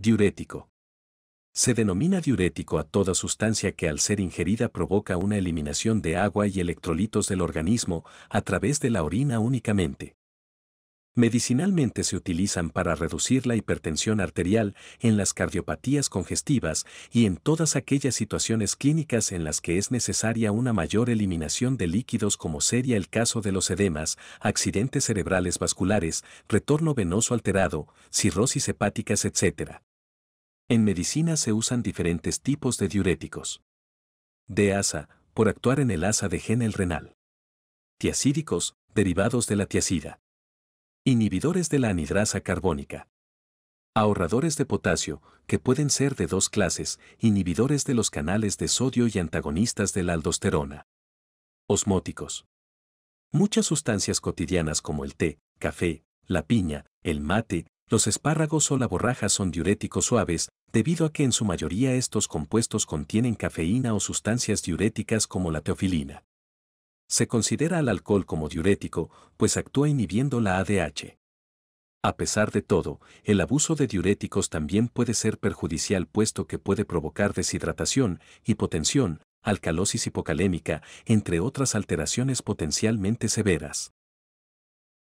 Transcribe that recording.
Diurético. Se denomina diurético a toda sustancia que al ser ingerida provoca una eliminación de agua y electrolitos del organismo a través de la orina únicamente. Medicinalmente se utilizan para reducir la hipertensión arterial en las cardiopatías congestivas y en todas aquellas situaciones clínicas en las que es necesaria una mayor eliminación de líquidos como sería el caso de los edemas, accidentes cerebrales vasculares, retorno venoso alterado, cirrosis hepáticas, etc. En medicina se usan diferentes tipos de diuréticos. De asa, por actuar en el asa de el renal. Tiacídicos, derivados de la tiacida. Inhibidores de la anidrasa carbónica. Ahorradores de potasio, que pueden ser de dos clases, inhibidores de los canales de sodio y antagonistas de la aldosterona. Osmóticos. Muchas sustancias cotidianas como el té, café, la piña, el mate, los espárragos o la borraja son diuréticos suaves, debido a que en su mayoría estos compuestos contienen cafeína o sustancias diuréticas como la teofilina. Se considera al alcohol como diurético, pues actúa inhibiendo la ADH. A pesar de todo, el abuso de diuréticos también puede ser perjudicial puesto que puede provocar deshidratación, hipotensión, alcalosis hipocalémica, entre otras alteraciones potencialmente severas.